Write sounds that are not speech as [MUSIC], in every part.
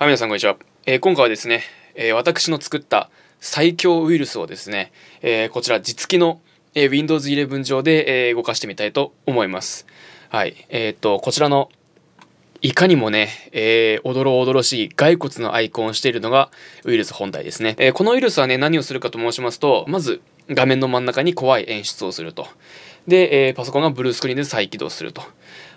はい、皆さんこんにちは。えー、今回はですね、えー、私の作った最強ウイルスをですね、えー、こちら実機の、え Windows 11上で、え動かしてみたいと思います。はい。えっと、こちらのいかにもね、えー、おどろおどろしい骸骨のアイコンをしているのがウイルス本体ですね。えこのウイルスはね、何をするかと申しますと、まず画面の真ん中に怖い演出をすると。で、えパソコンがブルースクリーンで再起動すると。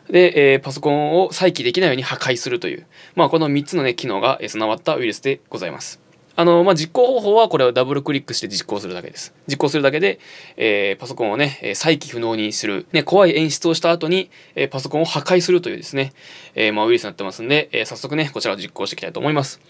で、えー、パソコンを再起できないように破壊するという、まあ、この3つの、ね、機能が備わったウイルスでございます。あの、まあ、実行方法はこれをダブルクリックして実行するだけです。実行するだけで、えー、パソコンをね、再起不能にする、ね、怖い演出をした後に、えー、パソコンを破壊するというですね、えー、まあ、ウイルスになってますんで、えー、早速ね、こちらを実行していきたいと思います。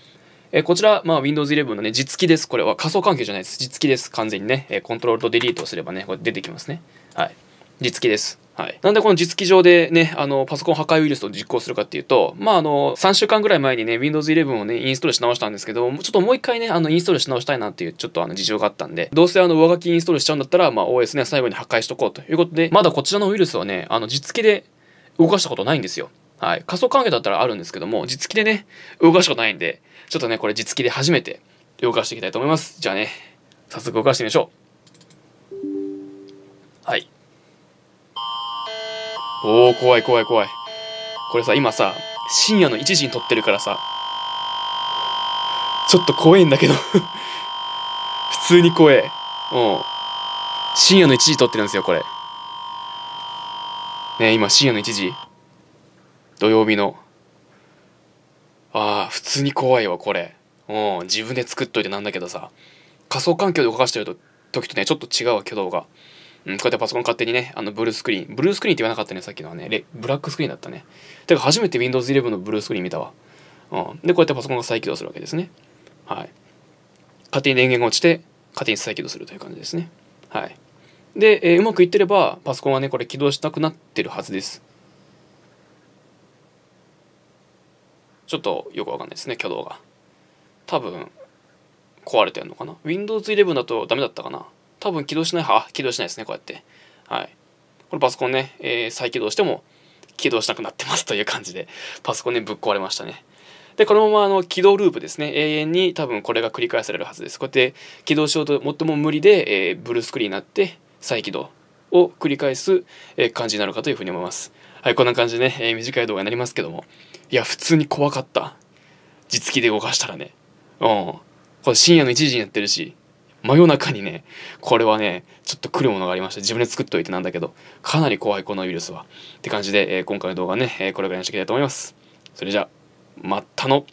えこちら、まあ、Windows 11のね、実機です。これは仮想環境じゃないです。実機です。完全にね、コントロールとデリートをすればね、これ出てきますね。はい。実機です。はい、なんでこの実機上でね、あの、パソコン破壊ウイルスを実行するかっていうと、まあ、あの、3週間ぐらい前にね、Windows 11をね、インストールし直したんですけど、ちょっともう一回ね、あの、インストールし直したいなっていう、ちょっとあの、事情があったんで、どうせあの、上書きインストールしちゃうんだったら、まあ、OS ね、最後に破壊しとこうということで、まだこちらのウイルスはね、あの、実機で動かしたことないんですよ。はい。仮想関係だったらあるんですけども、実機でね、動かしたことないんで、ちょっとね、これ実機で初めて動かしていきたいと思います。じゃあね、早速動かしてみましょう。はい。おお怖い怖い怖いこれさ今さ深夜の1時に撮ってるからさちょっと怖いんだけど [LAUGHS] 普通に怖えうん深夜の1時撮ってるんですよこれね今深夜の1時土曜日のああ普通に怖いわこれうん自分で作っといてなんだけどさ仮想環境で動かしてると時とねちょっと違うわ挙動がうん、こうやってパソコン勝手にね、あの、ブルースクリーン。ブルースクリーンって言わなかったね、さっきのはね。レブラックスクリーンだったね。てか、初めて Windows 11のブルースクリーン見たわ。うん。で、こうやってパソコンが再起動するわけですね。はい。勝手に電源が落ちて、勝手に再起動するという感じですね。はい。で、えー、うまくいってれば、パソコンはね、これ起動したくなってるはずです。ちょっとよくわかんないですね、挙動が。多分、壊れてるのかな。Windows 11だとダメだったかな。多分起動しない、あ、起動しないですね、こうやって。はい。これパソコンね、えー、再起動しても起動しなくなってますという感じで、パソコンね、ぶっ壊れましたね。で、このままあの起動ループですね。永遠に多分これが繰り返されるはずです。こうやって起動しようと最っも無理で、えー、ブルースクリーンになって再起動を繰り返す感じになるかというふうに思います。はい、こんな感じでね、えー、短い動画になりますけども。いや、普通に怖かった。実機で動かしたらね。うん。これ深夜の1時にやってるし、真夜中にねこれはねちょっと来るものがありました自分で作っといてなんだけどかなり怖いこのウイルスはって感じで、えー、今回の動画ね、えー、これぐらいにしていきたいと思いますそれじゃまたの